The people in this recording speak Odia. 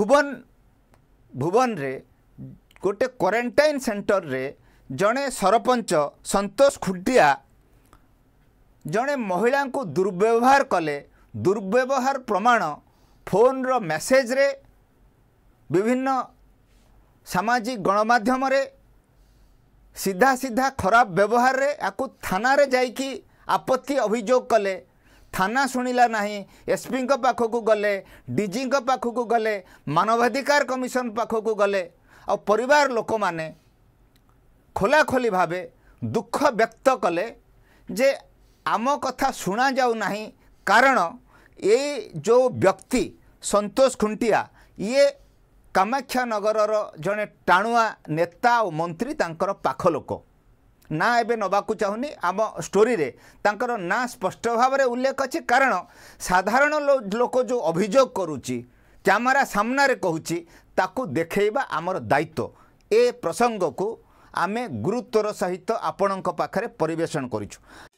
ଭୁବନ ଭୁବନରେ ଗୋଟେ କ୍ୱାରେଣ୍ଟାଇନ୍ ସେଣ୍ଟରରେ ଜଣେ ସରପଞ୍ଚ ସନ୍ତୋଷ ଖୁଣ୍ଟିଆ ଜଣେ ମହିଳାଙ୍କୁ ଦୁର୍ବ୍ୟବହାର କଲେ ଦୁର୍ବ୍ୟବହାର ପ୍ରମାଣ ଫୋନ୍ର ମେସେଜରେ ବିଭିନ୍ନ ସାମାଜିକ ଗଣମାଧ୍ୟମରେ ସିଧା ସିଧା ଖରାପ ବ୍ୟବହାରରେ ଆକୁ ଥାନାରେ ଯାଇକି ଆପତ୍ତି ଅଭିଯୋଗ କଲେ ଥାନା ଶୁଣିଲା ନାହିଁ ଏସ୍ପିଙ୍କ ପାଖକୁ ଗଲେ ଡିଜିଙ୍କ ପାଖକୁ ଗଲେ ମାନବାଧିକାର କମିଶନ ପାଖକୁ ଗଲେ ଆଉ ପରିବାର ଲୋକମାନେ ଖୋଲାଖୋଲି ଭାବେ ଦୁଃଖ ବ୍ୟକ୍ତ କଲେ ଯେ ଆମ କଥା ଶୁଣାଯାଉନାହିଁ କାରଣ ଏଇ ଯେଉଁ ବ୍ୟକ୍ତି ସନ୍ତୋଷ ଖୁଣ୍ଟିଆ ଇଏ କାମାକ୍ଷାନଗରର ଜଣେ ଟାଣୁଆ ନେତା ଆଉ ମନ୍ତ୍ରୀ ତାଙ୍କର ପାଖ ଲୋକ ନାଁ ଏବେ ନେବାକୁ ଚାହୁଁନି ଆମ ଷ୍ଟୋରିରେ ତାଙ୍କର ନାଁ ସ୍ପଷ୍ଟ ଭାବରେ ଉଲ୍ଲେଖ ଅଛି କାରଣ ସାଧାରଣ ଲୋକ ଯେଉଁ ଅଭିଯୋଗ କରୁଛି କ୍ୟାମେରା ସାମ୍ନାରେ କହୁଛି ତାକୁ ଦେଖେଇବା ଆମର ଦାୟିତ୍ୱ ଏ ପ୍ରସଙ୍ଗକୁ ଆମେ ଗୁରୁତ୍ୱର ସହିତ ଆପଣଙ୍କ ପାଖରେ ପରିବେଷଣ କରିଛୁ